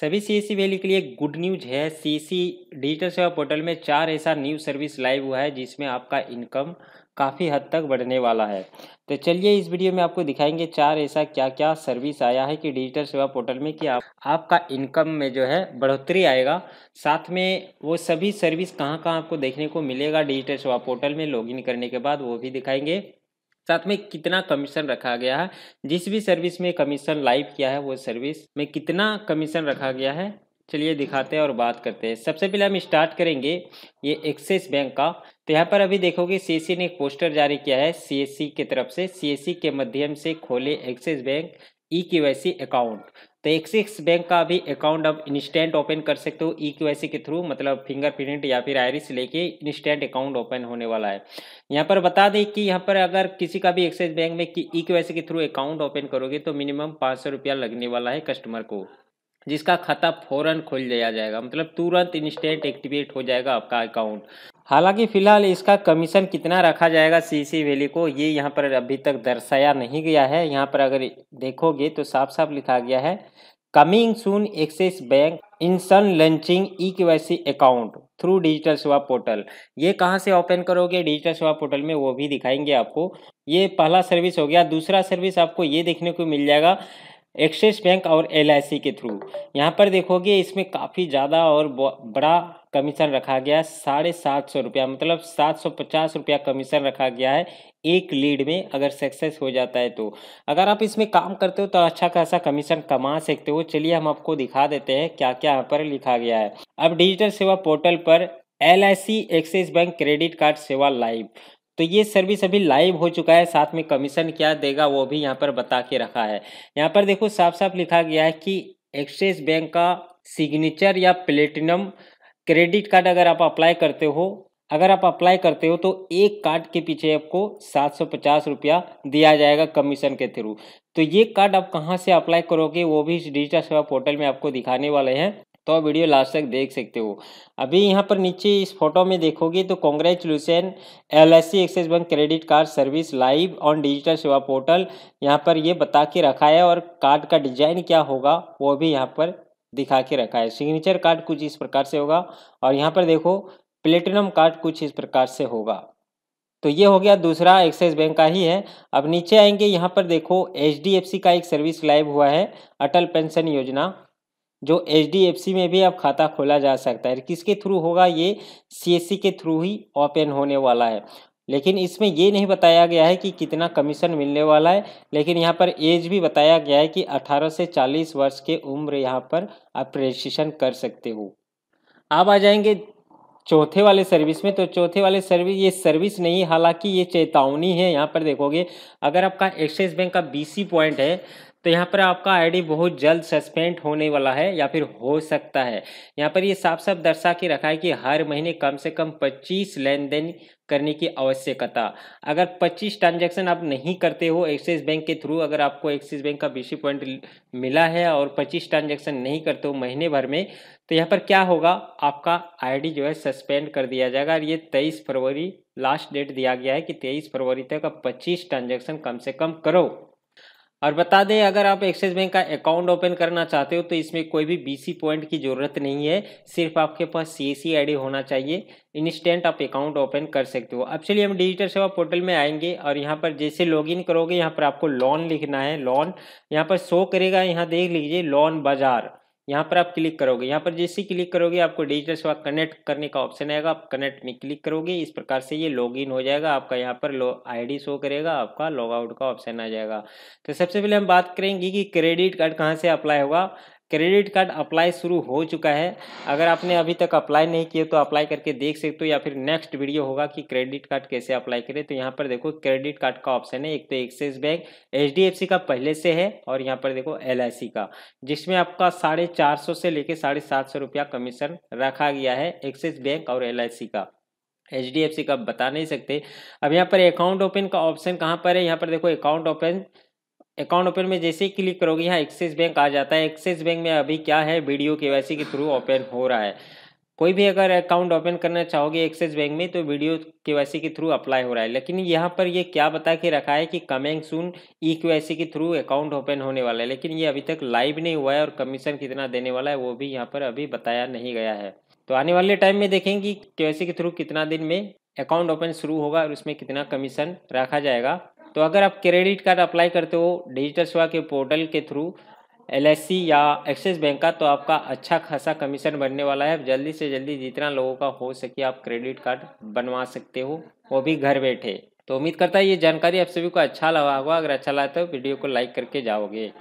सभी CSC valley e के लिए गुड न्यूज है CSC digital e Seva portal में चार ऐसा न्यू सर्विस लाइव हुआ है जिसमें आपका इनकम काफ़ी हद तक बढ़ने वाला है तो चलिए इस वीडियो में आपको दिखाएंगे चार ऐसा क्या क्या सर्विस आया है कि डिजिटल सेवा पोर्टल में कि आप, आपका इनकम में जो है बढ़ोतरी आएगा साथ में वो सभी सर्विस कहाँ कहाँ आपको देखने को मिलेगा डिजिटल सेवा पोर्टल में लॉगिन करने के बाद वो भी दिखाएंगे साथ में कितना कमीशन रखा गया है जिस भी सर्विस में कमीशन लाइव किया है वो सर्विस में कितना कमीशन रखा गया है चलिए दिखाते हैं और बात करते हैं सबसे पहले हम स्टार्ट करेंगे ये एक्सिस बैंक का तो यहाँ पर अभी देखोगे सीएससी ने एक पोस्टर जारी किया है सीएससी की तरफ से सीएससी के माध्यम से खोले एक्सिस बैंक ई के अकाउंट तो एक्सिस बैंक का भी अकाउंट अब इंस्टेंट ओपन कर सकते हो ई e क्यू के थ्रू मतलब फिंगरप्रिंट या फिर आयरिस लेके इंस्टेंट अकाउंट ओपन होने वाला है यहाँ पर बता दें कि यहाँ पर अगर किसी का भी एक्सिस बैंक में ई क्यू e के थ्रू अकाउंट ओपन करोगे तो मिनिमम पाँच सौ रुपया लगने वाला है कस्टमर को जिसका खाता फौरन खोल दिया जाएगा मतलब तुरंत इंस्टेंट एक्टिवेट हो जाएगा आपका अकाउंट हालांकि फ़िलहाल इसका कमीशन कितना रखा जाएगा सीसी वैली को ये यहाँ पर अभी तक दर्शाया नहीं गया है यहाँ पर अगर देखोगे तो साफ साफ लिखा गया है coming soon Axis bank instant E K Y C account through digital Seva portal ये कहाँ से ओपन करोगे डिजिटल सेवा पोर्टल में वो भी दिखाएंगे आपको ये पहला सर्विस हो गया दूसरा सर्विस आपको ये देखने को मिल जाएगा एक्सिस बैंक और एल के थ्रू यहाँ पर देखोगे इसमें काफ़ी ज़्यादा और बड़ा कमीशन रखा गया है साढ़े सात सौ रुपया मतलब सात सौ पचास रुपया कमीशन रखा गया है एक लीड में अगर सक्सेस हो जाता है तो अगर आप इसमें काम करते हो तो अच्छा खासा कमीशन कमा सकते हो चलिए हम आपको दिखा देते हैं क्या क्या यहाँ पर लिखा गया है अब डिजिटल सेवा पोर्टल पर L Axis bank credit card सेवा लाइव तो ये सर्विस अभी लाइव हो चुका है साथ में कमीशन क्या देगा वो भी यहाँ पर बता के रखा है यहाँ पर देखो साफ साफ लिखा गया है कि एक्सिस बैंक का सिग्नेचर या प्लेटिनम क्रेडिट कार्ड अगर आप अप्लाई करते हो अगर आप अप्लाई करते हो तो एक कार्ड के पीछे आपको सात सौ पचास रुपया दिया जाएगा कमीशन के थ्रू तो ये कार्ड आप कहाँ से अप्लाई करोगे वो भी इस डिजिटल सेवा पोर्टल में आपको दिखाने वाले हैं तो आप वीडियो लास्ट तक देख सकते हो अभी यहाँ पर नीचे इस फोटो में देखोगे तो congratulation L S Axis bank credit card service live on digital Seva portal यहाँ पर ये बता के रखा है और कार्ड का डिजाइन क्या होगा वो भी यहाँ पर दिखा के रखा है सिग्नेचर कार्ड कुछ इस प्रकार से होगा और यहाँ पर देखो प्लेटिनम कार्ड कुछ इस प्रकार से होगा तो ये हो गया दूसरा एक्सिस बैंक का ही है अब नीचे आएंगे यहाँ पर देखो एच का एक सर्विस लाइव हुआ है अटल पेंशन योजना जो एच में भी अब खाता खोला जा सकता है किसके थ्रू होगा ये सी के थ्रू ही ओपन होने वाला है लेकिन इसमें ये नहीं बताया गया है कि कितना कमीशन मिलने वाला है लेकिन यहाँ पर एज भी बताया गया है कि 18 से 40 वर्ष के उम्र यहाँ पर आप रजिस्ट्रेशन कर सकते हो आप आ जाएंगे चौथे वाले सर्विस में तो चौथे वाले सर्विस ये सर्विस नहीं हालांकि ये चेतावनी है यहाँ पर देखोगे अगर आपका एक्सिस बैंक का बीसी पॉइंट है तो यहाँ पर आपका आईडी बहुत जल्द सस्पेंड होने वाला है या फिर हो सकता है यहाँ पर ये साफ साफ दर्शा के रखा है कि हर महीने कम से कम 25 लेन देन करने की आवश्यकता अगर 25 ट्रांजैक्शन आप नहीं करते हो एक्सिस बैंक के थ्रू अगर आपको एक्सिस बैंक का बीसी पॉइंट मिला है और 25 ट्रांजैक्शन नहीं करते हो महीने भर में तो यहाँ पर क्या होगा आपका आईडी जो है सस्पेंड कर दिया जाएगा और ये 23 फरवरी लास्ट डेट दिया गया है कि 23 फरवरी तक आप पच्चीस ट्रांजेक्शन कम से कम करो और बता दें अगर आप एक्सिस बैंक का अकाउंट ओपन करना चाहते हो तो इसमें कोई भी बीसी पॉइंट की ज़रूरत नहीं है सिर्फ आपके पास आई आईडी होना चाहिए इंस्टेंट आप अकाउंट ओपन कर सकते हो अब चलिए हम डिजिटल सेवा पोर्टल में आएंगे और यहाँ पर जैसे लॉगिन करोगे यहाँ पर आपको लोन लिखना है लोन यहाँ पर शो करेगा यहाँ देख लीजिए लोन बाजार यहाँ पर आप क्लिक करोगे यहाँ पर जैसे क्लिक करोगे आपको डिजिटल सेवा कनेक्ट करने का ऑप्शन आएगा आप कनेक्ट में क्लिक करोगे इस प्रकार से ये लॉगिन हो जाएगा आपका यहाँ पर लो आईडी शो करेगा आपका लॉग आउट का ऑप्शन आ जाएगा तो सबसे पहले हम बात करेंगे कि क्रेडिट कार्ड कहाँ से अप्लाई होगा क्रेडिट कार्ड अप्लाई शुरू हो चुका है अगर आपने अभी तक अप्लाई नहीं किया तो अप्लाई करके देख सकते हो या फिर नेक्स्ट वीडियो होगा कि क्रेडिट कार्ड कैसे अप्लाई करें तो यहाँ पर देखो क्रेडिट कार्ड का ऑप्शन है एक तो एक्सिस बैंक एच का पहले से है और यहाँ पर देखो एल का जिसमें आपका साढ़े से लेकर साढ़े रुपया कमीशन रखा गया है एक्सिस बैंक और एल का एच डी एफ सी का बता नहीं सकते अब यहाँ पर अकाउंट ओपन का ऑप्शन कहाँ पर है यहाँ पर देखो अकाउंट ओपन अकाउंट ओपन में जैसे ही क्लिक करोगे यहाँ एक्सिस बैंक आ जाता है एक्सिस बैंक में अभी क्या है वीडियो के के थ्रू ओपन हो रहा है कोई भी अगर अकाउंट ओपन करना चाहोगे एक्सिस बैंक में तो वीडियो के के थ्रू अप्लाई हो रहा है लेकिन यहाँ पर ये क्या बता के रखा है कि कमेंग सुन ई के के थ्रू अकाउंट ओपन होने वाला है लेकिन ये अभी तक लाइव नहीं हुआ है और कमीशन कितना देने वाला है वो भी यहाँ पर अभी बताया नहीं गया है तो आने वाले टाइम में देखेंगे के के थ्रू कितना दिन में अकाउंट ओपन शुरू होगा और उसमें कितना कमीशन रखा जाएगा तो अगर आप क्रेडिट कार्ड अप्लाई करते हो डिजिटल सेवा के पोर्टल के थ्रू एल या एक्सिस बैंक का तो आपका अच्छा खासा कमीशन बनने वाला है जल्दी से जल्दी जितना लोगों का हो सके आप क्रेडिट कार्ड बनवा सकते हो वो भी घर बैठे तो उम्मीद करता है ये जानकारी आप सभी को अच्छा लगा होगा अगर अच्छा लगा तो वीडियो को लाइक करके जाओगे